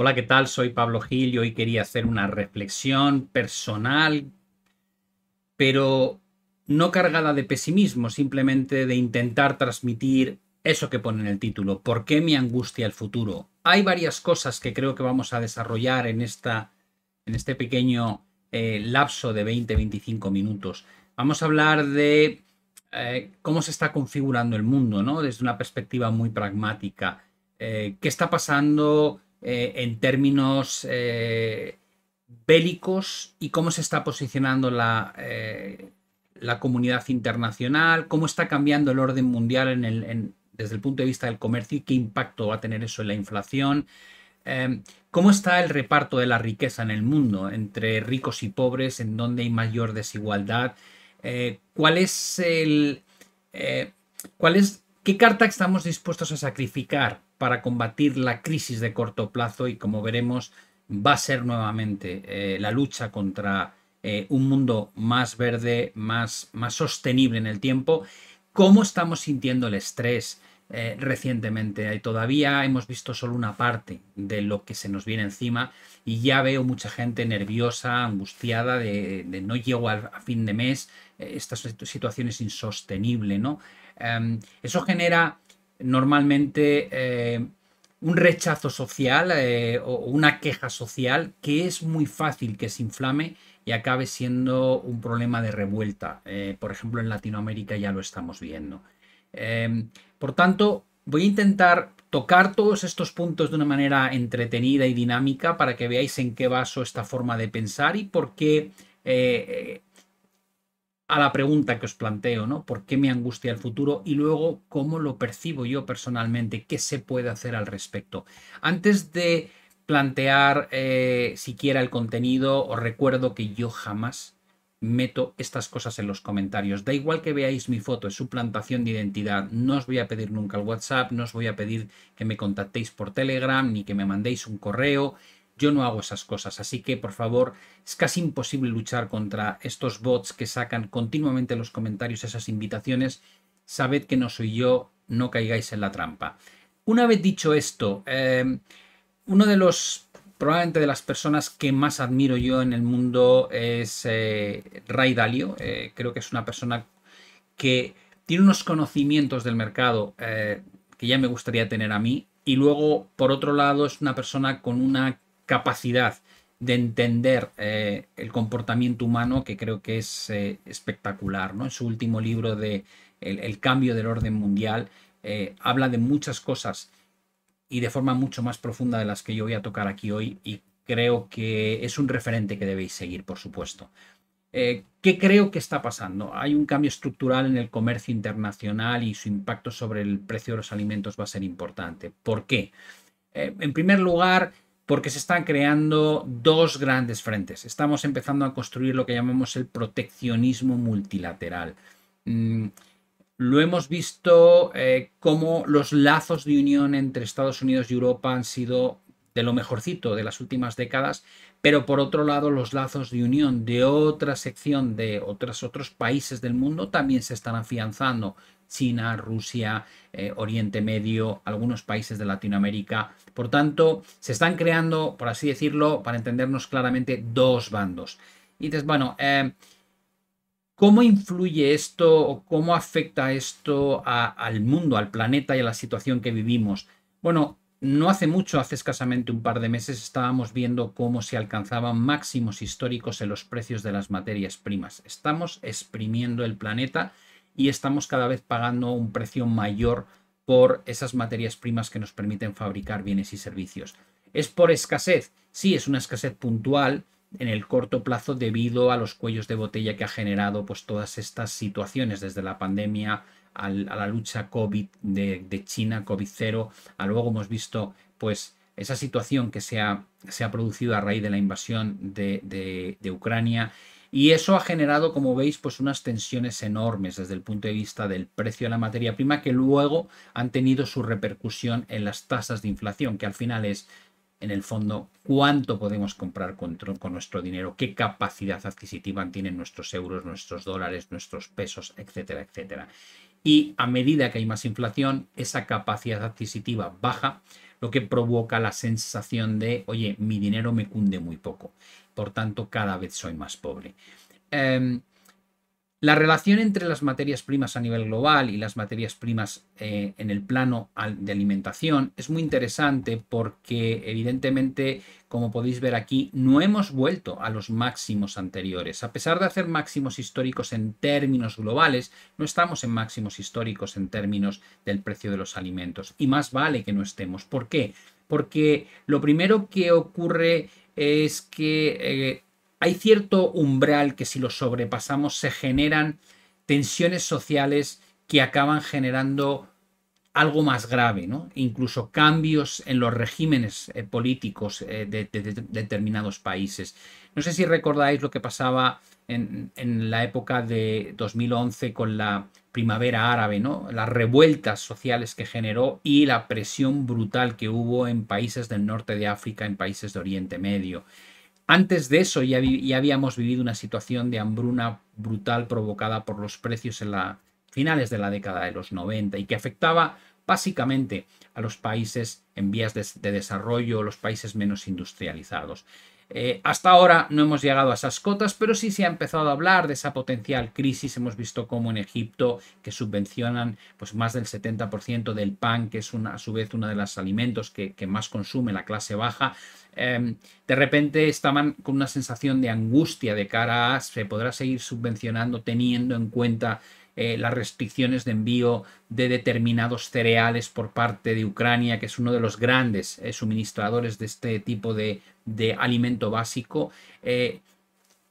Hola, ¿qué tal? Soy Pablo Gil y hoy quería hacer una reflexión personal, pero no cargada de pesimismo, simplemente de intentar transmitir eso que pone en el título, ¿por qué me angustia el futuro? Hay varias cosas que creo que vamos a desarrollar en, esta, en este pequeño eh, lapso de 20-25 minutos. Vamos a hablar de eh, cómo se está configurando el mundo, ¿no? Desde una perspectiva muy pragmática. Eh, ¿Qué está pasando? Eh, en términos eh, bélicos y cómo se está posicionando la, eh, la, comunidad internacional, cómo está cambiando el orden mundial desde el punto de vista del comercio y qué impacto va a tener eso en la inflación. Em, ¿Cómo está el reparto de la riqueza en el mundo entre ricos y pobres, en dónde hay mayor desigualdad? ¿Cuál es el... ¿Cuál es... ¿Qué carta estamos dispuestos a sacrificar para combatir la crisis de corto plazo y como veremos va a ser nuevamente eh, la lucha contra eh, un mundo más verde, más, más sostenible en el tiempo. ¿Cómo estamos sintiendo el estrés eh, recientemente recientemente? Todavía hemos visto solo una parte de lo que se nos viene encima y ya veo mucha gente nerviosa, angustiada, de, no llego a, fin de mes, esta situación es insostenible, ¿no? Em, eso genera normalmente eh, un rechazo social eh, o una queja social que es muy fácil que se inflame y acabe siendo un problema de revuelta. Eh, por ejemplo, en Latinoamérica ya lo estamos viendo. Em, por tanto, voy a intentar tocar todos estos puntos de una manera entretenida y dinámica para que veáis en qué vaso esta forma de pensar y por qué a la pregunta que os planteo, ¿no? ¿Por qué me angustia el futuro? Y luego, ¿cómo lo percibo yo personalmente? ¿Qué se puede hacer al respecto? Antes de plantear eh, siquiera el contenido, os recuerdo que yo jamás meto estas cosas en los comentarios. Da igual que veáis mi foto, es plantación de identidad. No os voy a pedir nunca el WhatsApp, no os voy a pedir que me contactéis por Telegram, ni que me mandéis un correo, yo no hago esas cosas, así que por favor, es casi imposible luchar contra estos bots que sacan continuamente los comentarios esas invitaciones. Sabed que no soy yo, no caigáis en la trampa. Una vez dicho esto, em, uno de los probablemente de las personas que más admiro yo en el mundo es eh, Ray Dalio. Eh, creo que es una persona que tiene unos conocimientos del mercado eh, que ya me gustaría tener a mí. Y luego, por otro lado, es una persona con una capacidad de entender eh, el comportamiento humano que creo que es eh, espectacular. ¿no? En su último libro de El, cambio del orden mundial eh, habla de muchas cosas y de forma mucho más profunda de las que yo voy a tocar aquí hoy y creo que es un referente que debéis seguir, por supuesto. ¿Qué creo que está pasando? Hay un cambio estructural en el comercio internacional y su impacto sobre el precio de los alimentos va a ser importante. ¿Por qué? en primer lugar, porque se están creando dos grandes frentes. Estamos empezando a construir lo que llamamos el proteccionismo multilateral. Mm, lo hemos visto eh, como los lazos de unión entre Estados Unidos y Europa han sido de lo mejorcito de las últimas décadas, pero por otro lado los lazos de unión de otra sección de otros, otros países del mundo también se están afianzando. China, Rusia, eh, Oriente Medio, algunos países de Latinoamérica. Por tanto, se están creando, por así decirlo, para entendernos claramente, dos bandos. Y dices, bueno, eh, ¿Cómo influye esto o cómo afecta esto al mundo, al planeta y a la situación que vivimos? Bueno, no hace mucho, hace escasamente un par de meses, estábamos viendo cómo se alcanzaban máximos históricos en los precios de las materias primas. Estamos exprimiendo el planeta y estamos cada vez pagando un precio mayor por esas materias primas que nos permiten fabricar bienes y servicios. ¿Es por escasez? Sí, es una escasez puntual en el corto plazo debido a los cuellos de botella que ha generado pues, todas estas situaciones desde la pandemia a la lucha COVID de, China, covid cero, ah, luego hemos visto pues esa situación que se ha, se ha producido a raíz de la invasión de, Ucrania. Y eso ha generado, como veis, pues unas tensiones enormes desde el punto de vista del precio de la materia prima que luego han tenido su repercusión en las tasas de inflación, que al final es, en el fondo, cuánto podemos comprar con, con nuestro dinero, qué capacidad adquisitiva tienen nuestros euros, nuestros dólares, nuestros pesos, etcétera, etcétera y a medida que hay más inflación, esa capacidad adquisitiva baja, lo que provoca la sensación de, oye, mi dinero me cunde muy poco, por tanto cada vez soy más pobre. Em, la relación entre las materias primas a nivel global y las materias primas eh, en el plano de alimentación es muy interesante porque evidentemente, como podéis ver aquí, no hemos vuelto a los máximos anteriores. A pesar de hacer máximos históricos en términos globales, no estamos en máximos históricos en términos del precio de los alimentos. Y más vale que no estemos. ¿Por qué? Porque lo primero que ocurre es que... Eh, hay cierto umbral que si lo sobrepasamos se generan tensiones sociales que acaban generando algo más grave, incluso cambios en los regímenes eh, políticos eh, de, determinados países. No sé si recordáis lo que pasaba en, la época de 2011 con la primavera árabe, ¿no? las revueltas sociales que generó y la presión brutal que hubo en países del norte de África, en países de Oriente Medio. Antes de eso ya, habíamos vivido una situación de hambruna brutal provocada por los precios en la finales de la década de los 90 y que afectaba básicamente a los países en vías de, desarrollo, los países menos industrializados. Eh, hasta ahora no hemos llegado a esas cotas, pero sí se ha empezado a hablar de esa potencial crisis. Hemos visto cómo en Egipto, que subvencionan pues, más del 70% del pan, que es a su vez uno de los alimentos que más consume la clase baja, Em, de repente estaban con una sensación de angustia de cara a se podrá seguir subvencionando teniendo en cuenta eh, las restricciones de envío de determinados cereales por parte de Ucrania, que es uno de los grandes eh, suministradores de este tipo de, de alimento básico. Eh,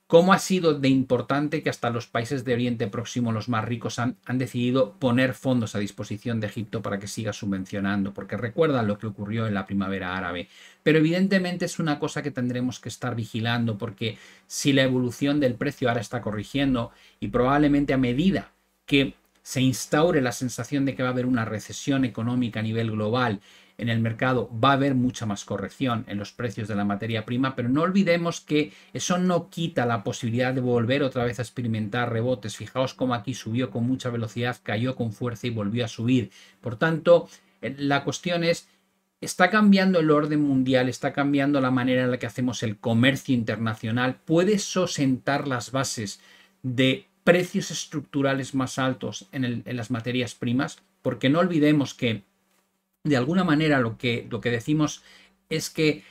cómo ha sido de importante que hasta los países de Oriente Próximo, los más ricos, han, decidido poner fondos a disposición de Egipto para que siga subvencionando, porque recuerdan lo que ocurrió en la primavera árabe. Pero evidentemente es una cosa que tendremos que estar vigilando, porque si la evolución del precio ahora está corrigiendo y probablemente a medida que se instaure la sensación de que va a haber una recesión económica a nivel global en el mercado va a haber mucha más corrección en los precios de la materia prima, pero no olvidemos que eso no quita la posibilidad de volver otra vez a experimentar rebotes. Fijaos cómo aquí subió con mucha velocidad, cayó con fuerza y volvió a subir. Por tanto, eh, la cuestión es está cambiando el orden mundial, está cambiando la manera en la que hacemos el comercio internacional, puede sosentar las bases de precios estructurales más altos en, en las materias primas, porque no olvidemos que de alguna manera lo que, lo que decimos es que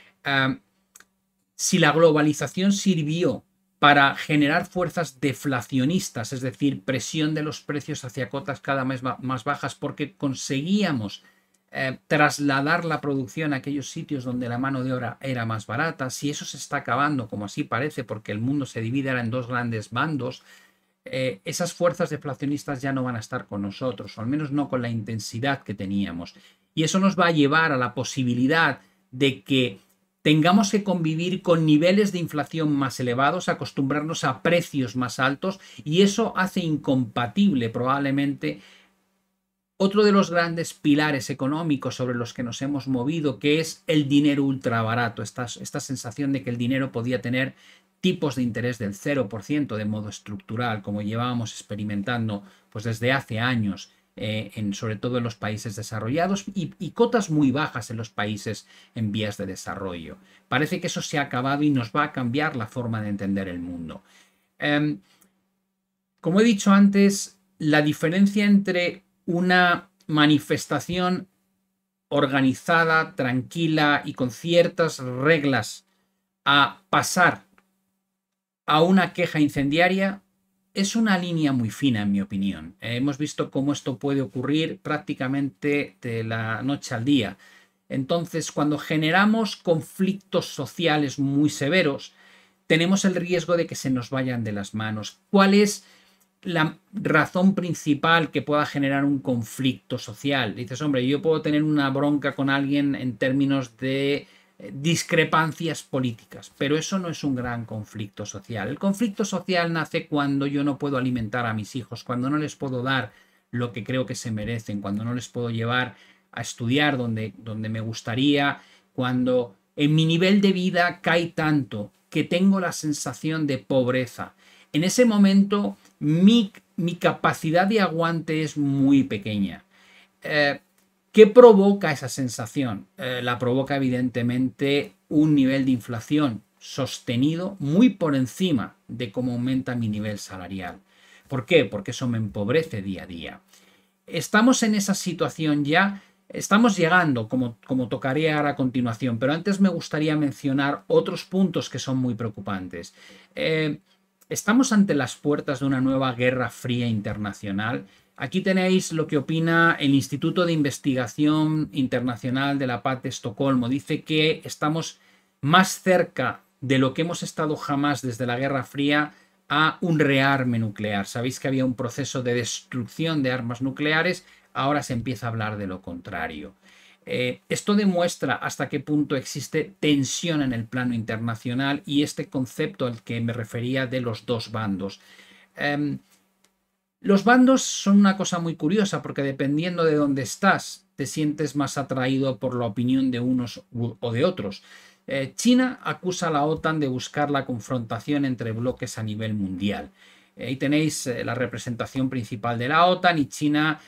si la globalización sirvió para generar fuerzas deflacionistas, es decir, presión de los precios hacia cotas cada vez más bajas, porque conseguíamos eh, trasladar la producción a aquellos sitios donde la mano de obra era más barata. Si eso se está acabando, como así parece, porque el mundo se divide ahora en dos grandes bandos, eh, esas fuerzas deflacionistas ya no van a estar con nosotros, o al menos no con la intensidad que teníamos. Y eso nos va a llevar a la posibilidad de que tengamos que convivir con niveles de inflación más elevados, acostumbrarnos a precios más altos, y eso hace incompatible probablemente otro de los grandes pilares económicos sobre los que nos hemos movido, que es el dinero ultra barato, esta, sensación de que el dinero podía tener tipos de interés del 0% de modo estructural, como llevábamos experimentando pues, desde hace años, eh, en, sobre todo en los países desarrollados, y, cotas muy bajas en los países en vías de desarrollo. Parece que eso se ha acabado y nos va a cambiar la forma de entender el mundo. Em, como he dicho antes, la diferencia entre una manifestación organizada, tranquila y con ciertas reglas a pasar a una queja incendiaria es una línea muy fina, en mi opinión. Eh, hemos visto cómo esto puede ocurrir prácticamente de la noche al día. Entonces, cuando generamos conflictos sociales muy severos, tenemos el riesgo de que se nos vayan de las manos. ¿Cuál es la razón principal que pueda generar un conflicto social? Dices, hombre, yo puedo tener una bronca con alguien en términos de eh, discrepancias políticas, pero eso no es un gran conflicto social. El conflicto social nace cuando yo no puedo alimentar a mis hijos, cuando no les puedo dar lo que creo que se merecen, cuando no les puedo llevar a estudiar donde, donde me gustaría, cuando en mi nivel de vida cae tanto que tengo la sensación de pobreza. En ese momento mi, mi capacidad de aguante es muy pequeña. Eh, ¿Qué provoca esa sensación? Eh, la provoca evidentemente un nivel de inflación sostenido muy por encima de cómo aumenta mi nivel salarial. ¿Por qué? Porque eso me empobrece día a día. Estamos en esa situación ya, estamos llegando, como, como tocaré ahora a continuación, pero antes me gustaría mencionar otros puntos que son muy preocupantes. Eh, estamos ante las puertas de una nueva guerra fría internacional Aquí tenéis lo que opina el Instituto de Investigación Internacional de la Paz de Estocolmo. Dice que estamos más cerca de lo que hemos estado jamás desde la Guerra Fría a un rearme nuclear. Sabéis que había un proceso de destrucción de armas nucleares, ahora se empieza a hablar de lo contrario. Eh, esto demuestra hasta qué punto existe tensión en el plano internacional y este concepto al que me refería de los dos bandos. Em, los bandos son una cosa muy curiosa porque dependiendo de dónde estás, te sientes más atraído por la opinión de unos o de otros. Eh, China acusa a la OTAN de buscar la confrontación entre bloques a nivel mundial. Eh, ahí tenéis eh, la representación principal de la OTAN y China,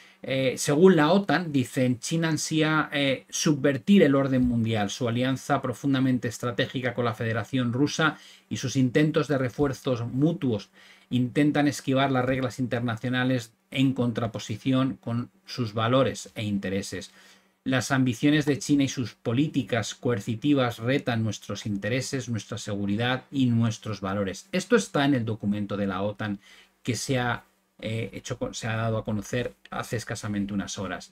según la OTAN, dicen, China ansía subvertir el orden mundial, su alianza profundamente estratégica con la Federación Rusa y sus intentos de refuerzos mutuos intentan esquivar las reglas internacionales en contraposición con sus valores e intereses. Las ambiciones de China y sus políticas coercitivas retan nuestros intereses, nuestra seguridad y nuestros valores. Esto está en el documento de la OTAN que se ha, eh, se ha dado a conocer hace escasamente unas horas.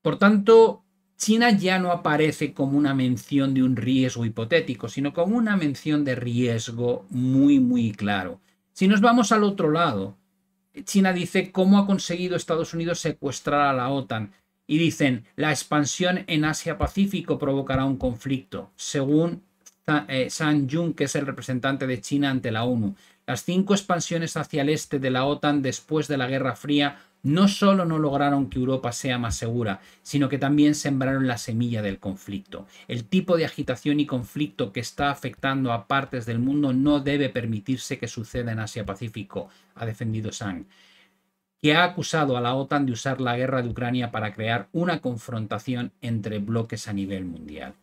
Por tanto, China ya no aparece como una mención de un riesgo hipotético, sino como una mención de riesgo muy, muy claro. Si nos vamos al otro lado, China dice cómo ha conseguido Estados Unidos secuestrar a la OTAN. Y dicen, la expansión en Asia-Pacífico provocará un conflicto, según eh, San Jun, que es el representante de China ante la ONU. Las cinco expansiones hacia el este de la OTAN después de la Guerra Fría no solo no lograron que Europa sea más segura, sino que también sembraron la semilla del conflicto. El tipo de agitación y conflicto que está afectando a partes del mundo no debe permitirse que suceda en Asia-Pacífico, ha defendido Sang que ha acusado a la OTAN de usar la guerra de Ucrania para crear una confrontación entre bloques a nivel mundial.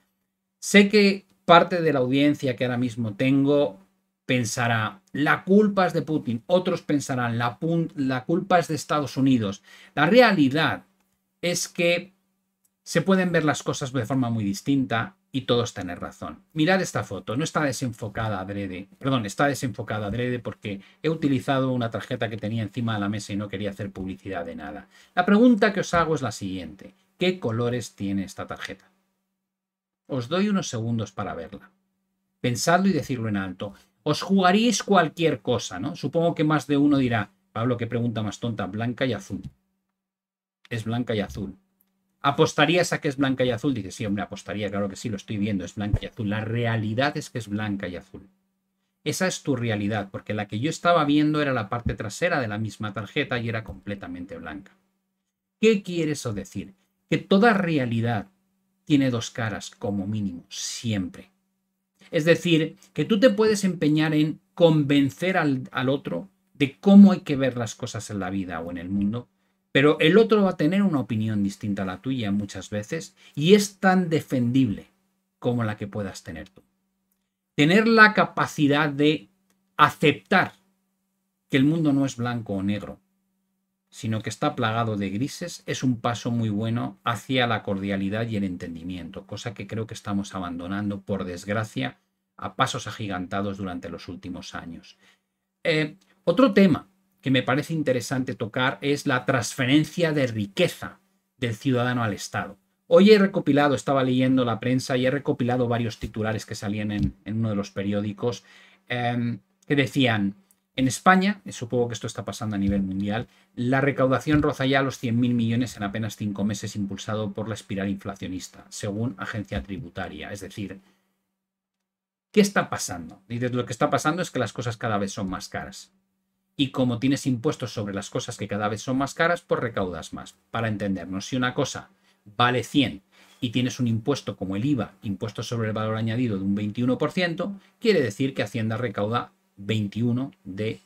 Sé que parte de la audiencia que ahora mismo tengo pensará, la culpa es de Putin, otros pensarán, la, la culpa es de Estados Unidos. La realidad es que se pueden ver las cosas de forma muy distinta y todos tener razón. Mirad esta foto, no está desenfocada adrede, perdón, está desenfocada adrede porque he utilizado una tarjeta que tenía encima de la mesa y no quería hacer publicidad de nada. La pregunta que os hago es la siguiente, ¿qué colores tiene esta tarjeta? Os doy unos segundos para verla. Pensadlo y decirlo en alto. Os jugaríais cualquier cosa, ¿no? Supongo que más de uno dirá, Pablo, qué pregunta más tonta, blanca y azul. Es blanca y azul. ¿Apostarías a que es blanca y azul? Dice, sí, hombre, apostaría, claro que sí, lo estoy viendo, es blanca y azul. La realidad es que es blanca y azul. Esa es tu realidad, porque la que yo estaba viendo era la parte trasera de la misma tarjeta y era completamente blanca. ¿Qué quiere eso decir? Que toda realidad tiene dos caras, como mínimo, siempre. Es decir, que tú te puedes empeñar en convencer al, otro de cómo hay que ver las cosas en la vida o en el mundo, pero el otro va a tener una opinión distinta a la tuya muchas veces y es tan defendible como la que puedas tener tú. Tener la capacidad de aceptar que el mundo no es blanco o negro, sino que está plagado de grises, es un paso muy bueno hacia la cordialidad y el entendimiento, cosa que creo que estamos abandonando, por desgracia, a pasos agigantados durante los últimos años. Eh, otro tema que me parece interesante tocar es la transferencia de riqueza del ciudadano al Estado. Hoy he recopilado, estaba leyendo la prensa y he recopilado varios titulares que salían en, uno de los periódicos eh, que decían, en España, eh, supongo que esto está pasando a nivel mundial, la recaudación roza ya los 100.000 millones en apenas cinco meses impulsado por la espiral inflacionista, según agencia tributaria. Es decir, ¿qué está pasando? Dices, lo que está pasando es que las cosas cada vez son más caras. Y como tienes impuestos sobre las cosas que cada vez son más caras, pues recaudas más. Para entendernos, si una cosa vale 100 y tienes un impuesto como el IVA, impuesto sobre el valor añadido de un 21%, quiere decir que Hacienda recauda 21 de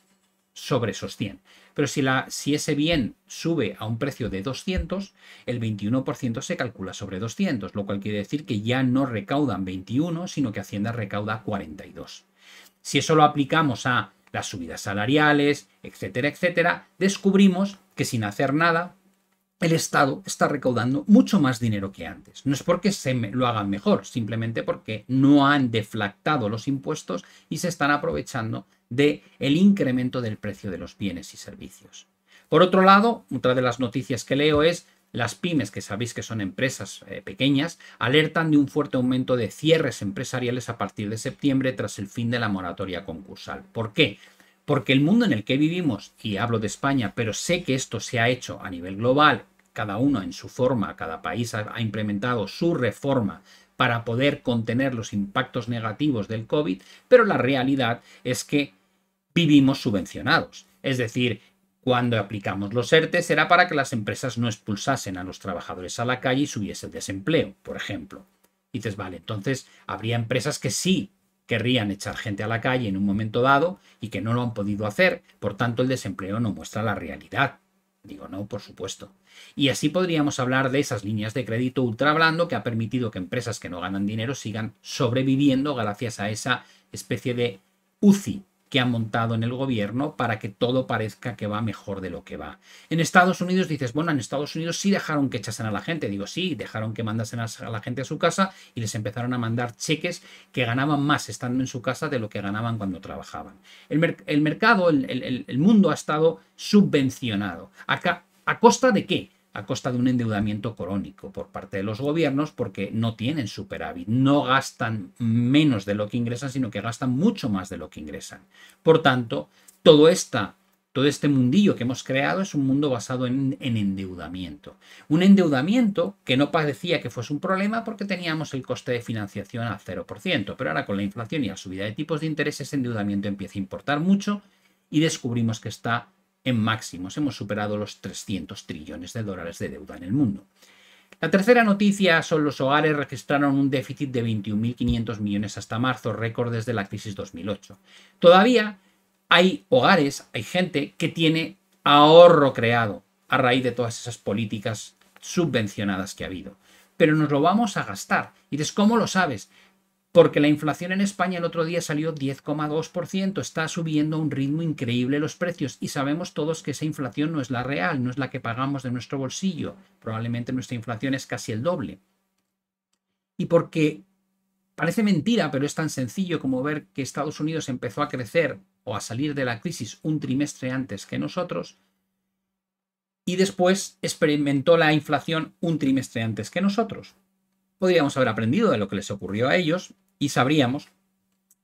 sobre esos 100. Pero si, la, si ese bien sube a un precio de 200, el 21% se calcula sobre 200, lo cual quiere decir que ya no recaudan 21, sino que Hacienda recauda 42. Si eso lo aplicamos a las subidas salariales, etcétera, etcétera, descubrimos que sin hacer nada el Estado está recaudando mucho más dinero que antes. No es porque se lo hagan mejor, simplemente porque no han deflactado los impuestos y se están aprovechando del el incremento del precio de los bienes y servicios. Por otro lado, otra de las noticias que leo es las pymes, que sabéis que son empresas eh, pequeñas, alertan de un fuerte aumento de cierres empresariales a partir de septiembre tras el fin de la moratoria concursal. ¿Por qué? Porque el mundo en el que vivimos, y hablo de España, pero sé que esto se ha hecho a nivel global, cada uno en su forma, cada país ha implementado su reforma para poder contener los impactos negativos del COVID, pero la realidad es que vivimos subvencionados. Es decir, cuando aplicamos los ERTES será para que las empresas no expulsasen a los trabajadores a la calle y subiese el desempleo, por ejemplo. Y dices, vale, entonces habría empresas que sí querrían echar gente a la calle en un momento dado y que no lo han podido hacer, por tanto el desempleo no muestra la realidad. Digo, no, por supuesto. Y así podríamos hablar de esas líneas de crédito ultra blando que ha permitido que empresas que no ganan dinero sigan sobreviviendo gracias a esa especie de UCI que ha montado en el gobierno para que todo parezca que va mejor de lo que va. En Estados Unidos dices, bueno, en Estados Unidos sí dejaron que echasen a la gente. Digo, sí, dejaron que mandasen a la gente a su casa y les empezaron a mandar cheques que ganaban más estando en su casa de lo que ganaban cuando trabajaban. El, mercado, el, mundo ha estado subvencionado. ¿A costa de qué? a costa de un endeudamiento crónico por parte de los gobiernos porque no tienen superávit, no gastan menos de lo que ingresan, sino que gastan mucho más de lo que ingresan. Por tanto, todo, todo este mundillo que hemos creado es un mundo basado en, en endeudamiento. Un endeudamiento que no parecía que fuese un problema porque teníamos el coste de financiación al 0%, pero ahora con la inflación y la subida de tipos de interés ese endeudamiento empieza a importar mucho y descubrimos que está en máximos. Hemos superado los 300 trillones de dólares de deuda en el mundo. La tercera noticia son los hogares registraron un déficit de 21.500 millones hasta marzo, récord desde la crisis 2008. Todavía hay hogares, hay gente que tiene ahorro creado a raíz de todas esas políticas subvencionadas que ha habido. Pero nos lo vamos a gastar. Y dices, ¿cómo lo sabes? porque la inflación en España el otro día salió 10,2%, está subiendo a un ritmo increíble los precios y sabemos todos que esa inflación no es la real, no es la que pagamos de nuestro bolsillo, probablemente nuestra inflación es casi el doble. Y porque parece mentira, pero es tan sencillo como ver que Estados Unidos empezó a crecer o a salir de la crisis un trimestre antes que nosotros, y después experimentó la inflación un trimestre antes que nosotros. Podríamos haber aprendido de lo que les ocurrió a ellos, y sabríamos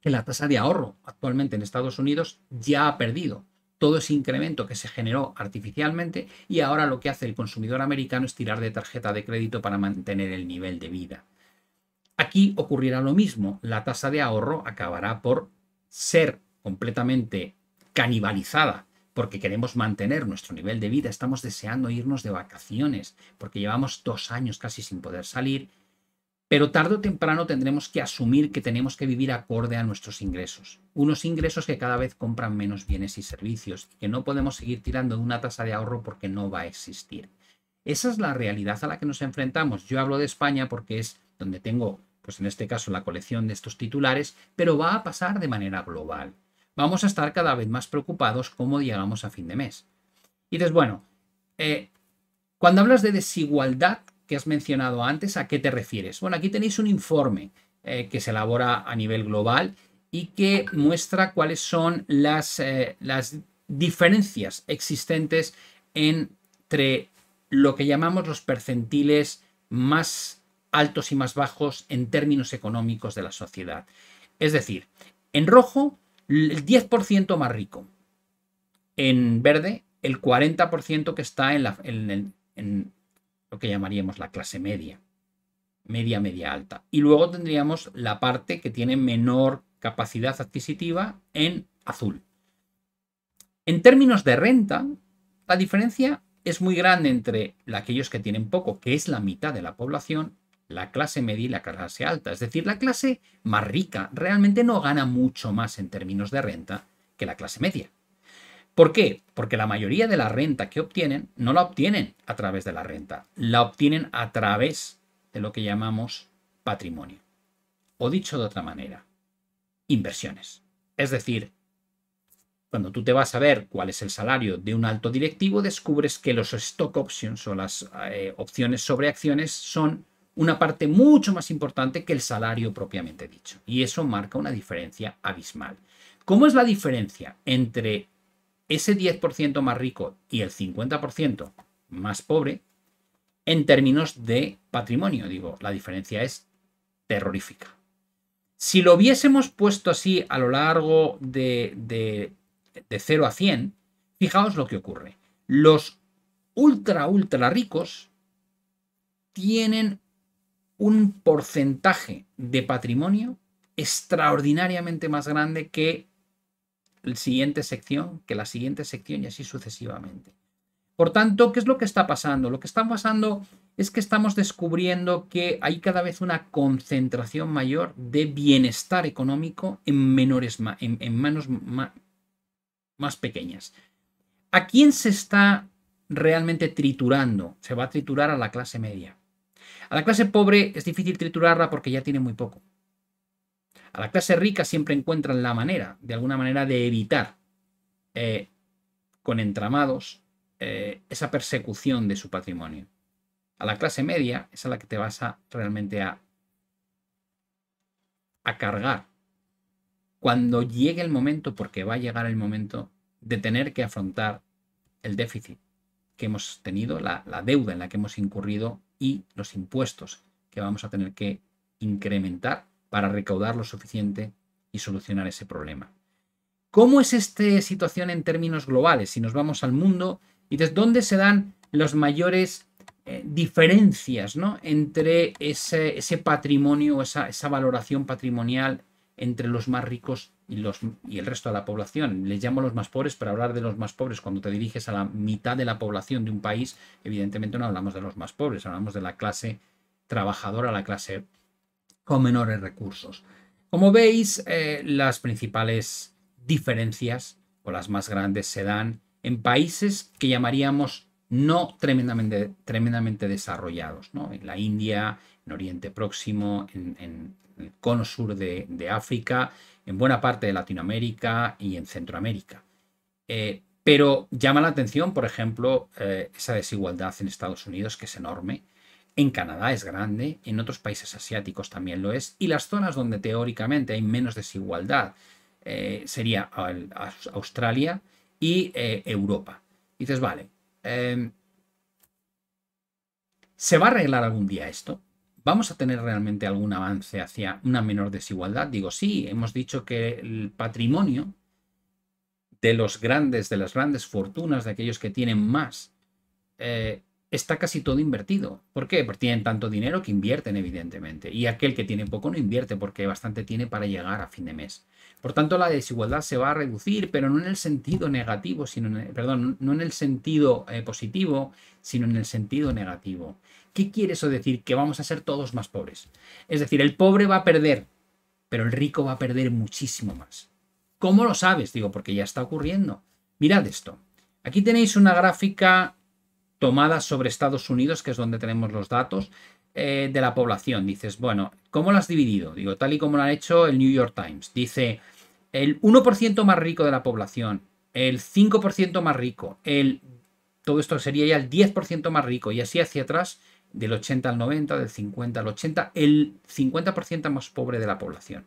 que la tasa de ahorro actualmente en Estados Unidos ya ha perdido todo ese incremento que se generó artificialmente y ahora lo que hace el consumidor americano es tirar de tarjeta de crédito para mantener el nivel de vida. Aquí ocurrirá lo mismo, la tasa de ahorro acabará por ser completamente canibalizada porque queremos mantener nuestro nivel de vida, estamos deseando irnos de vacaciones, porque llevamos dos años casi sin poder salir pero tarde o temprano tendremos que asumir que tenemos que vivir acorde a nuestros ingresos, unos ingresos que cada vez compran menos bienes y servicios y que no podemos seguir tirando de una tasa de ahorro porque no va a existir. Esa es la realidad a la que nos enfrentamos. Yo hablo de España porque es donde tengo, pues en este caso, la colección de estos titulares, pero va a pasar de manera global. Vamos a estar cada vez más preocupados cómo llegamos a fin de mes. Y dices, bueno, eh, cuando hablas de desigualdad, has mencionado antes, ¿a qué te refieres? Bueno, aquí tenéis un informe eh, que se elabora a nivel global y que muestra cuáles son las, eh, las diferencias existentes entre lo que llamamos los percentiles más altos y más bajos en términos económicos de la sociedad. Es decir, en rojo, el 10% más rico. En verde, el 40% que está en, la, lo que llamaríamos la clase media, media, media alta. Y luego tendríamos la parte que tiene menor capacidad adquisitiva en azul. En términos de renta, la diferencia es muy grande entre aquellos que tienen poco, que es la mitad de la población, la clase media y la clase alta. Es decir, la clase más rica realmente no gana mucho más en términos de renta que la clase media. ¿Por qué? Porque la mayoría de la renta que obtienen no la obtienen a través de la renta, la obtienen a través de lo que llamamos patrimonio. O dicho de otra manera, inversiones. Es decir, cuando tú te vas a ver cuál es el salario de un alto directivo, descubres que los stock options o las eh, opciones sobre acciones son una parte mucho más importante que el salario propiamente dicho. Y eso marca una diferencia abismal. ¿Cómo es la diferencia entre ese 10% más rico y el 50% más pobre en términos de patrimonio. Digo, la diferencia es terrorífica. Si lo hubiésemos puesto así a lo largo de, de, 0 a 100, fijaos lo que ocurre. Los ultra, ultra ricos tienen un porcentaje de patrimonio extraordinariamente más grande que siguiente sección, que la siguiente sección y así sucesivamente. Por tanto, ¿qué es lo que está pasando? Lo que está pasando es que estamos descubriendo que hay cada vez una concentración mayor de bienestar económico en menores en, manos más pequeñas. ¿A quién se está realmente triturando? Se va a triturar a la clase media. A la clase pobre es difícil triturarla porque ya tiene muy poco a la clase rica siempre encuentran la manera, de alguna manera, de evitar eh, con entramados eh, esa persecución de su patrimonio. A la clase media es a la que te vas a realmente a, a cargar. Cuando llegue el momento, porque va a llegar el momento de tener que afrontar el déficit que hemos tenido, la deuda en la que hemos incurrido y los impuestos que vamos a tener que incrementar para recaudar lo suficiente y solucionar ese problema. ¿Cómo es esta situación en términos globales? Si nos vamos al mundo y desde dónde se dan las mayores eh, diferencias entre ese, patrimonio, esa, valoración patrimonial entre los más ricos y, el resto de la población. Les llamo los más pobres, para hablar de los más pobres cuando te diriges a la mitad de la población de un país, evidentemente no hablamos de los más pobres, hablamos de la clase trabajadora, la clase con menores recursos. Como veis, eh, las principales diferencias o las más grandes se dan en países que llamaríamos no tremendamente, tremendamente desarrollados, en la India, en Oriente Próximo, en, el cono sur de, África, en buena parte de Latinoamérica y en Centroamérica. Eh, pero llama la atención, por ejemplo, eh, esa desigualdad en Estados Unidos, que es enorme, en Canadá es grande, en otros países asiáticos también lo es, y las zonas donde teóricamente hay menos desigualdad eh, sería Australia y eh, Europa. dices, vale, em, ¿se va a arreglar algún día esto? ¿Vamos a tener realmente algún avance hacia una menor desigualdad? Digo, sí, hemos dicho que el patrimonio de los grandes, de las grandes fortunas, de aquellos que tienen más, eh, está casi todo invertido. ¿Por qué? Porque tienen tanto dinero que invierten, evidentemente. Y aquel que tiene poco no invierte porque bastante tiene para llegar a fin de mes. Por tanto, la desigualdad se va a reducir, pero no en el sentido negativo, sino perdón, no en el sentido eh, positivo, sino en el sentido negativo. ¿Qué quiere eso decir? Que vamos a ser todos más pobres. Es decir, el pobre va a perder, pero el rico va a perder muchísimo más. ¿Cómo lo sabes? Digo, porque ya está ocurriendo. Mirad esto. Aquí tenéis una gráfica tomadas sobre Estados Unidos, que es donde tenemos los datos, eh, de la población. Dices, bueno, ¿cómo lo has dividido? Digo, tal y como lo han hecho el New York Times. Dice, el 1% más rico de la población, el 5% más rico, el... Todo esto sería ya el 10% más rico y así hacia atrás, del 80 al 90, del 50 al 80, el 50% más pobre de la población,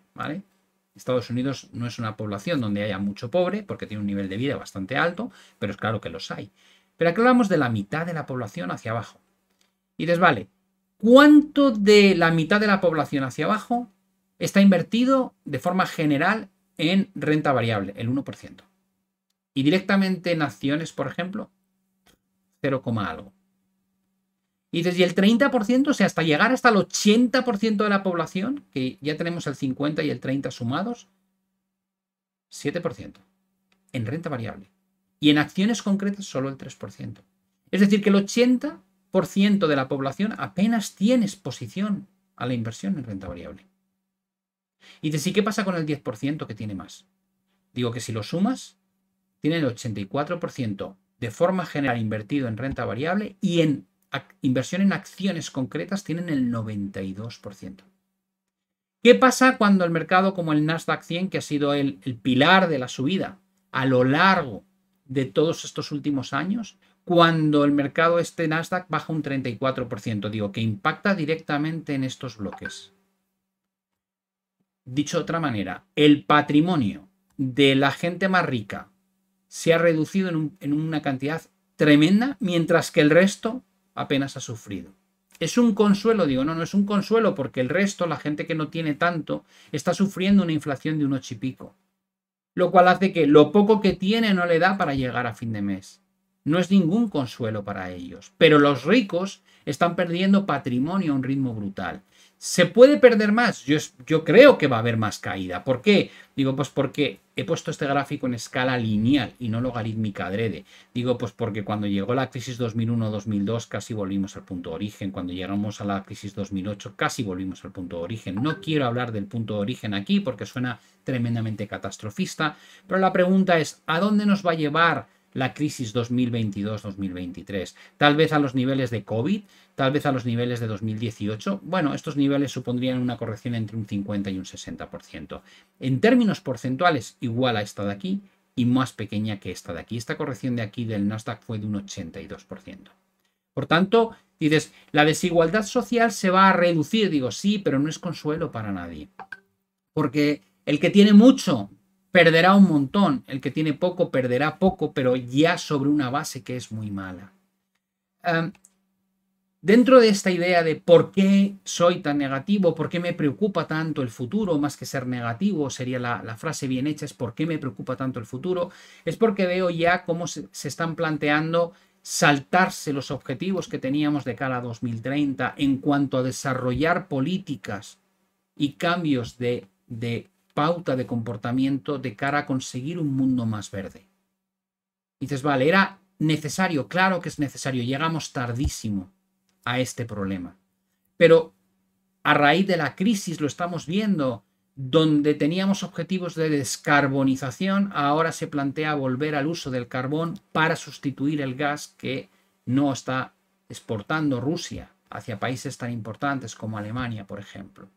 Estados Unidos no es una población donde haya mucho pobre, porque tiene un nivel de vida bastante alto, pero es claro que los hay. Pero aquí hablamos de la mitad de la población hacia abajo. Y les vale, ¿cuánto de la mitad de la población hacia abajo está invertido de forma general en renta variable? El 1%. Y directamente en acciones, por ejemplo, 0, algo. Y desde el 30%, o sea, hasta llegar hasta el 80% de la población, que ya tenemos el 50 y el 30 sumados, 7% en renta variable y en acciones concretas solo el 3%. Es decir, que el 80% de la población apenas tiene exposición a la inversión en renta variable. Y de sí qué pasa con el 10% que tiene más? Digo que si lo sumas, tiene el 84% de forma general invertido en renta variable y en inversión en acciones concretas tienen el 92%. ¿Qué pasa cuando el mercado como el Nasdaq 100, que ha sido el pilar de la subida a lo largo de todos estos últimos años cuando el mercado este Nasdaq baja un 34%, digo, que impacta directamente en estos bloques. Dicho de otra manera, el patrimonio de la gente más rica se ha reducido en, en una cantidad tremenda, mientras que el resto apenas ha sufrido. Es un consuelo, digo, no, no es un consuelo porque el resto, la gente que no tiene tanto, está sufriendo una inflación de un ocho y pico lo cual hace que lo poco que tiene no le da para llegar a fin de mes. No es ningún consuelo para ellos, pero los ricos están perdiendo patrimonio a un ritmo brutal. ¿Se puede perder más? Yo, yo creo que va a haber más caída. ¿Por qué? Digo, pues porque he puesto este gráfico en escala lineal y no logarítmica adrede. Digo, pues porque cuando llegó la crisis 2001-2002 casi volvimos al punto de origen, cuando llegamos a la crisis 2008 casi volvimos al punto de origen. No quiero hablar del punto de origen aquí porque suena tremendamente catastrofista, pero la pregunta es, ¿a dónde nos va a llevar la crisis 2022-2023, tal vez a los niveles de COVID, tal vez a los niveles de 2018. Bueno, estos niveles supondrían una corrección entre un 50 y un 60%. En términos porcentuales, igual a esta de aquí y más pequeña que esta de aquí. Esta corrección de aquí del Nasdaq fue de un 82%. Por tanto, dices, la desigualdad social se va a reducir. Digo, sí, pero no es consuelo para nadie. Porque el que tiene mucho perderá un montón, el que tiene poco perderá poco, pero ya sobre una base que es muy mala. dentro de esta idea de por qué soy tan negativo, por qué me preocupa tanto el futuro, más que ser negativo, sería la, frase bien hecha, es por qué me preocupa tanto el futuro, es porque veo ya cómo se, están planteando saltarse los objetivos que teníamos de cara a 2030 en cuanto a desarrollar políticas y cambios de pauta de comportamiento de cara a conseguir un mundo más verde. dices, vale, era necesario, claro que es necesario, llegamos tardísimo a este problema. Pero a raíz de la crisis lo estamos viendo, donde teníamos objetivos de descarbonización, ahora se plantea volver al uso del carbón para sustituir el gas que no está exportando Rusia hacia países tan importantes como Alemania, por ejemplo.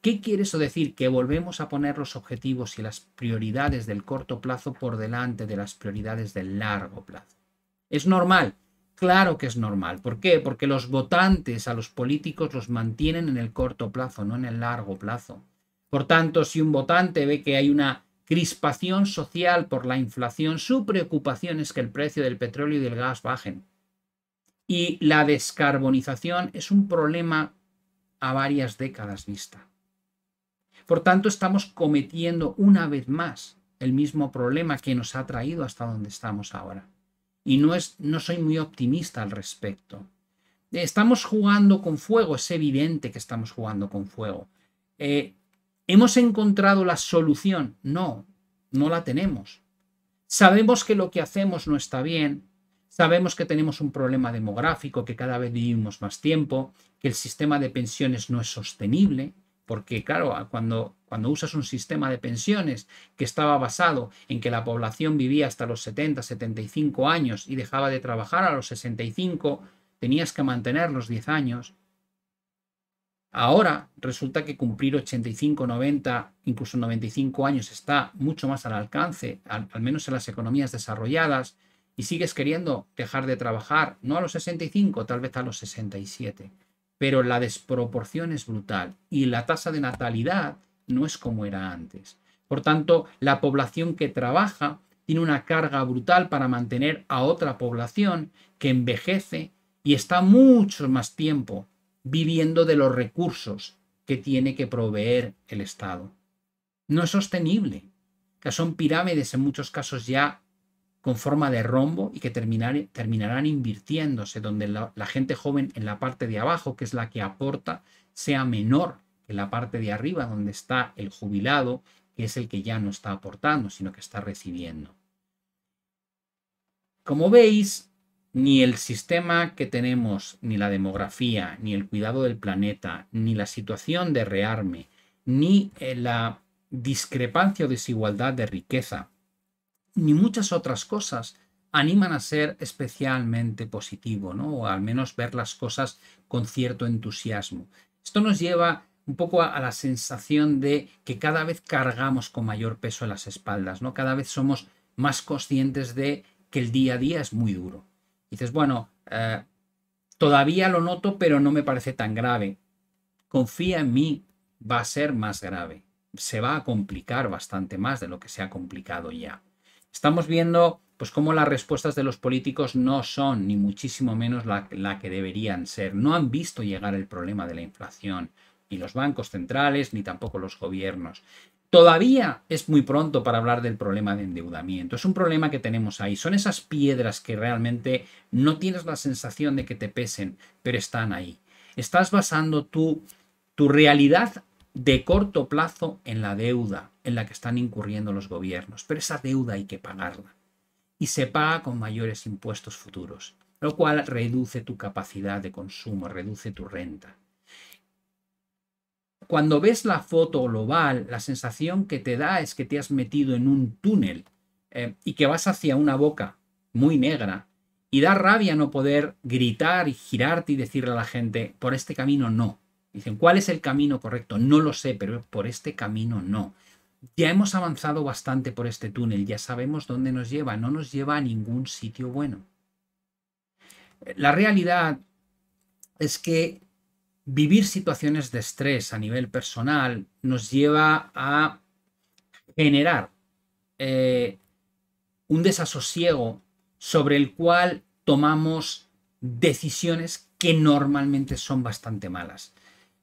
¿Qué quiere eso decir? Que volvemos a poner los objetivos y las prioridades del corto plazo por delante de las prioridades del largo plazo. ¿Es normal? Claro que es normal. ¿Por qué? Porque los votantes a los políticos los mantienen en el corto plazo, no en el largo plazo. Por tanto, si un votante ve que hay una crispación social por la inflación, su preocupación es que el precio del petróleo y del gas bajen. Y la descarbonización es un problema a varias décadas vista. Por tanto, estamos cometiendo una vez más el mismo problema que nos ha traído hasta donde estamos ahora. Y no, es, no soy muy optimista al respecto. Estamos jugando con fuego, es evidente que estamos jugando con fuego. Eh, ¿Hemos encontrado la solución? No, no la tenemos. Sabemos que lo que hacemos no está bien, sabemos que tenemos un problema demográfico, que cada vez vivimos más tiempo, que el sistema de pensiones no es sostenible, porque claro, cuando, cuando usas un sistema de pensiones que estaba basado en que la población vivía hasta los 70, 75 años y dejaba de trabajar a los 65, tenías que mantener los 10 años. Ahora resulta que cumplir 85, 90, incluso 95 años está mucho más al alcance, al, al menos en las economías desarrolladas, y sigues queriendo dejar de trabajar, no a los 65, tal vez a los 67 pero la desproporción es brutal y la tasa de natalidad no es como era antes. Por tanto, la población que trabaja tiene una carga brutal para mantener a otra población que envejece y está mucho más tiempo viviendo de los recursos que tiene que proveer el Estado. No es sostenible, que son pirámides en muchos casos ya con forma de rombo y que terminarán invirtiéndose, donde la, gente joven en la parte de abajo, que es la que aporta, sea menor que la parte de arriba, donde está el jubilado, que es el que ya no está aportando, sino que está recibiendo. Como veis, ni el sistema que tenemos, ni la demografía, ni el cuidado del planeta, ni la situación de rearme, ni eh, la discrepancia o desigualdad de riqueza, ni muchas otras cosas animan a ser especialmente positivo, O al menos ver las cosas con cierto entusiasmo. Esto nos lleva un poco a, la sensación de que cada vez cargamos con mayor peso en las espaldas, ¿no? Cada vez somos más conscientes de que el día a día es muy duro. dices, bueno, eh, todavía lo noto, pero no me parece tan grave. Confía en mí, va a ser más grave. Se va a complicar bastante más de lo que se ha complicado ya. Estamos viendo pues cómo las respuestas de los políticos no son ni muchísimo menos la, que deberían ser. No han visto llegar el problema de la inflación, ni los bancos centrales, ni tampoco los gobiernos. Todavía es muy pronto para hablar del problema de endeudamiento. Es un problema que tenemos ahí. Son esas piedras que realmente no tienes la sensación de que te pesen, pero están ahí. Estás basando tu, tu realidad de corto plazo en la deuda en la que están incurriendo los gobiernos, pero esa deuda hay que pagarla y se paga con mayores impuestos futuros, lo cual reduce tu capacidad de consumo, reduce tu renta. Cuando ves la foto global, la sensación que te da es que te has metido en un túnel eh, y que vas hacia una boca muy negra y da rabia no poder gritar y girarte y decirle a la gente, por este camino no, Dicen, ¿cuál es el camino correcto? No lo sé, pero por este camino no. Ya hemos avanzado bastante por este túnel, ya sabemos dónde nos lleva, no nos lleva a ningún sitio bueno. La realidad es que vivir situaciones de estrés a nivel personal nos lleva a generar eh, un desasosiego sobre el cual tomamos decisiones que normalmente son bastante malas.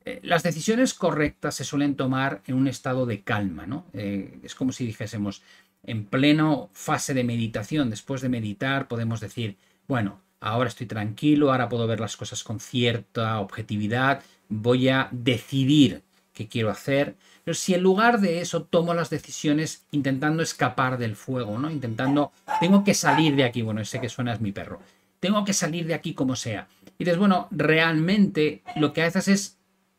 Eh, las decisiones correctas se suelen tomar en un estado de calma, ¿no? Eh, es como si dijésemos, en pleno fase de meditación, después de meditar, podemos decir, bueno, ahora estoy tranquilo, ahora puedo ver las cosas con cierta objetividad, voy a decidir qué quiero hacer. Pero si en lugar de eso tomo las decisiones intentando escapar del fuego, ¿no? Intentando, tengo que salir de aquí, bueno, ese que suena es mi perro, tengo que salir de aquí como sea. Y dices, bueno, realmente lo que haces es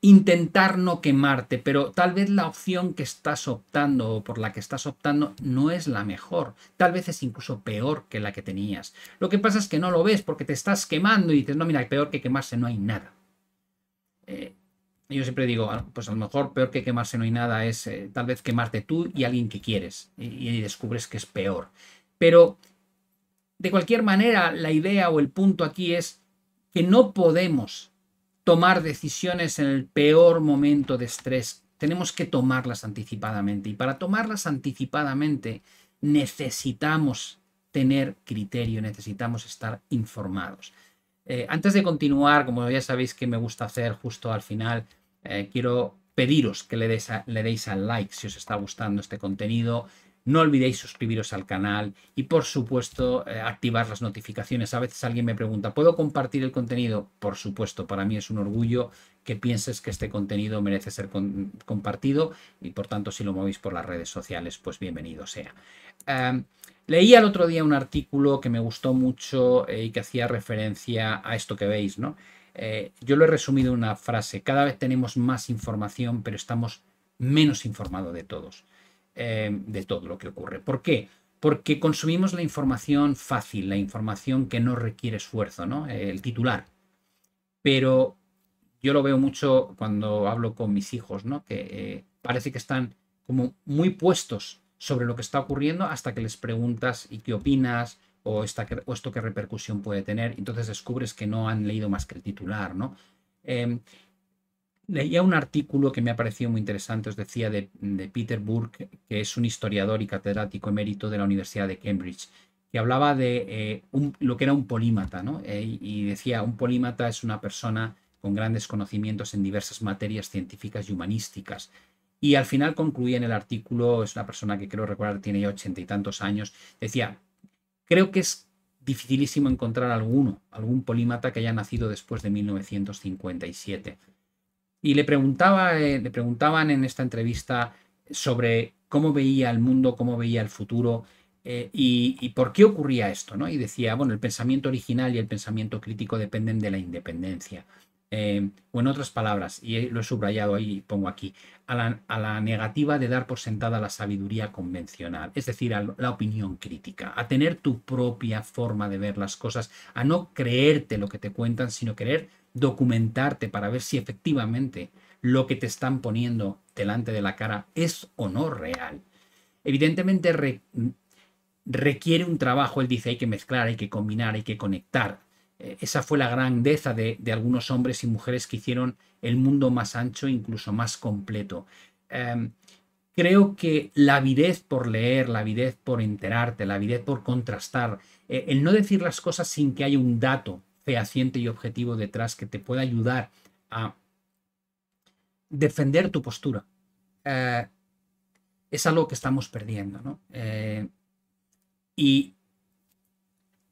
intentar no quemarte, pero tal vez la opción que estás optando o por la que estás optando no es la mejor, tal vez es incluso peor que la que tenías. Lo que pasa es que no lo ves porque te estás quemando y dices, no, mira, peor que quemarse no hay nada. Eh, yo siempre digo, ah, pues a lo mejor peor que quemarse no hay nada es eh, tal vez quemarte tú y alguien que quieres y descubres que es peor. Pero de cualquier manera, la idea o el punto aquí es que no podemos tomar decisiones en el peor momento de estrés. Tenemos que tomarlas anticipadamente. Y para tomarlas anticipadamente necesitamos tener criterio, necesitamos estar informados. Eh, antes de continuar, como ya sabéis que me gusta hacer justo al final, eh, quiero pediros que le deis al like si os está gustando este contenido, no olvidéis suscribiros al canal y por supuesto eh, activar las notificaciones. A veces alguien me pregunta, ¿puedo compartir el contenido? Por supuesto, para mí es un orgullo que pienses que este contenido merece ser compartido y por tanto si lo movéis por las redes sociales, pues bienvenido sea. Em, leí al el otro día un artículo que me gustó mucho eh, y que hacía referencia a esto que veis, ¿no? Eh, yo lo he resumido en una frase, cada vez tenemos más información, pero estamos menos informados de todos. Eh, de todo lo que ocurre. ¿Por qué? Porque consumimos la información fácil, la información que no requiere esfuerzo, ¿no? El titular. Pero yo lo veo mucho cuando hablo con mis hijos, ¿no? Que eh, parece que están como muy puestos sobre lo que está ocurriendo hasta que les preguntas y qué opinas o, esto qué repercusión puede tener. Entonces descubres que no han leído más que el titular, ¿no? Eh, leía un artículo que me ha parecido muy interesante, os decía, de, Peter Burke, que es un historiador y catedrático emérito de la Universidad de Cambridge, que hablaba de eh, lo que era un polímata, ¿no? Eh, y decía, un polímata es una persona con grandes conocimientos en diversas materias científicas y humanísticas. Y al final concluía en el artículo, es una persona que creo recordar tiene ya ochenta y tantos años, decía, creo que es dificilísimo encontrar alguno, algún polímata que haya nacido después de 1957 y le, preguntaba, eh, le preguntaban en esta entrevista sobre cómo veía el mundo, cómo veía el futuro eh, y, y, por qué ocurría esto. ¿no? Y decía, bueno, el pensamiento original y el pensamiento crítico dependen de la independencia. Eh, o en otras palabras, y lo he subrayado ahí y pongo aquí, a la, negativa de dar por sentada la sabiduría convencional, es decir, a la opinión crítica, a tener tu propia forma de ver las cosas, a no creerte lo que te cuentan, sino querer documentarte para ver si efectivamente lo que te están poniendo delante de la cara es o no real. Evidentemente requiere un trabajo, él dice, hay que mezclar, hay que combinar, hay que conectar eh, esa fue la grandeza de, algunos hombres y mujeres que hicieron el mundo más ancho, incluso más completo. Em, creo que la avidez por leer, la avidez por enterarte, la avidez por contrastar, eh, el no decir las cosas sin que haya un dato fehaciente y objetivo detrás que te pueda ayudar a defender tu postura, eh, es algo que estamos perdiendo.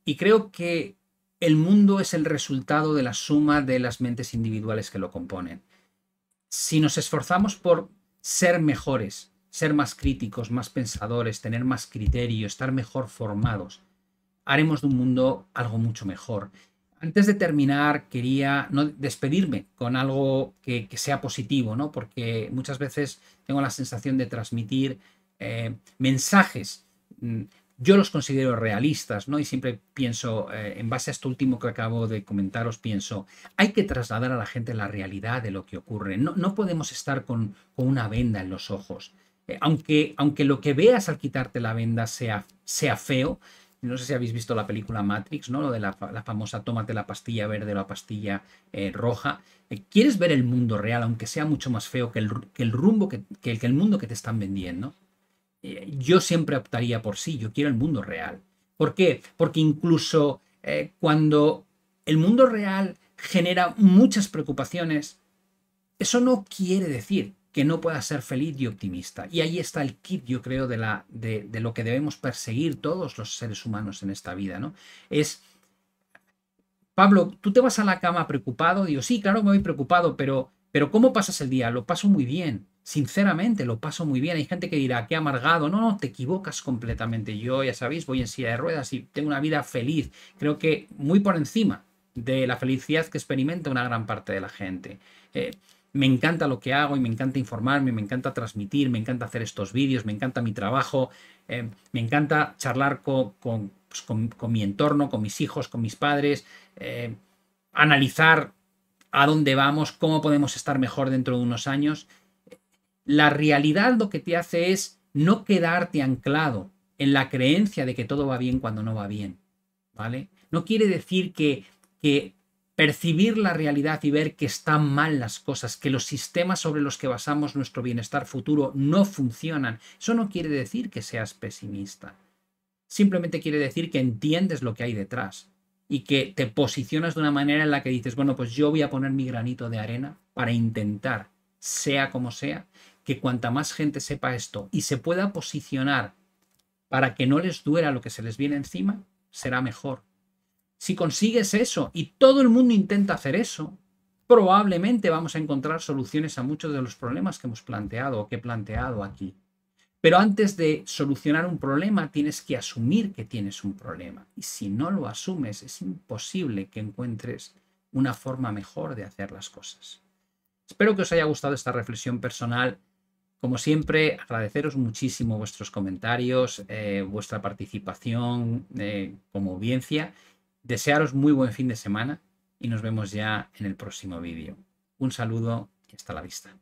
y creo que el mundo es el resultado de la suma de las mentes individuales que lo componen. Si nos esforzamos por ser mejores, ser más críticos, más pensadores, tener más criterio, estar mejor formados, haremos de un mundo algo mucho mejor. Antes de terminar, quería no, despedirme con algo que, sea positivo, ¿no? porque muchas veces tengo la sensación de transmitir eh, mensajes mm, yo los considero realistas, ¿no? Y siempre pienso, eh, en base a esto último que acabo de comentaros, pienso, hay que trasladar a la gente la realidad de lo que ocurre. No, podemos estar con, con, una venda en los ojos. Eh, aunque, aunque lo que veas al quitarte la venda sea, sea feo, no sé si habéis visto la película Matrix, ¿no? Lo de la, la famosa tómate la pastilla verde o la pastilla eh, roja. ¿Quieres ver el mundo real, aunque sea mucho más feo que el, que el rumbo, el, que el mundo que te están vendiendo? Eh, yo siempre optaría por sí, yo quiero el mundo real. ¿Por qué? Porque incluso eh, cuando el mundo real genera muchas preocupaciones, eso no quiere decir que no pueda ser feliz y optimista. Y ahí está el kit, yo creo, de, la, de, lo que debemos perseguir todos los seres humanos en esta vida, ¿no? Es, Pablo, tú te vas a la cama preocupado, digo, sí, claro que me voy preocupado, pero, pero ¿cómo pasas el día? Lo paso muy bien. Sinceramente, lo paso muy bien. Hay gente que dirá, qué amargado. No, no, te equivocas completamente. Yo, ya sabéis, voy en silla de ruedas y tengo una vida feliz. Creo que muy por encima de la felicidad que experimenta una gran parte de la gente. Eh, me encanta lo que hago y me encanta informarme, me encanta transmitir, me encanta hacer estos vídeos, me encanta mi trabajo, eh, me encanta charlar pues, con, mi entorno, con mis hijos, con mis padres, eh, analizar a dónde vamos, cómo podemos estar mejor dentro de unos años. La realidad lo que te hace es no quedarte anclado en la creencia de que todo va bien cuando no va bien, ¿vale? No quiere decir que, que percibir la realidad y ver que están mal las cosas, que los sistemas sobre los que basamos nuestro bienestar futuro no funcionan, eso no quiere decir que seas pesimista. Simplemente quiere decir que entiendes lo que hay detrás y que te posicionas de una manera en la que dices, bueno, pues yo voy a poner mi granito de arena para intentar, sea como sea, que cuanta más gente sepa esto y se pueda posicionar para que no les duela lo que se les viene encima, será mejor. Si consigues eso y todo el mundo intenta hacer eso, probablemente vamos a encontrar soluciones a muchos de los problemas que hemos planteado o que he planteado aquí. Pero antes de solucionar un problema tienes que asumir que tienes un problema. Y si no lo asumes es imposible que encuentres una forma mejor de hacer las cosas. Espero que os haya gustado esta reflexión personal como siempre, agradeceros muchísimo vuestros comentarios, eh, vuestra participación eh, como audiencia. Desearos muy buen fin de semana y nos vemos ya en el próximo vídeo. Un saludo y hasta la vista.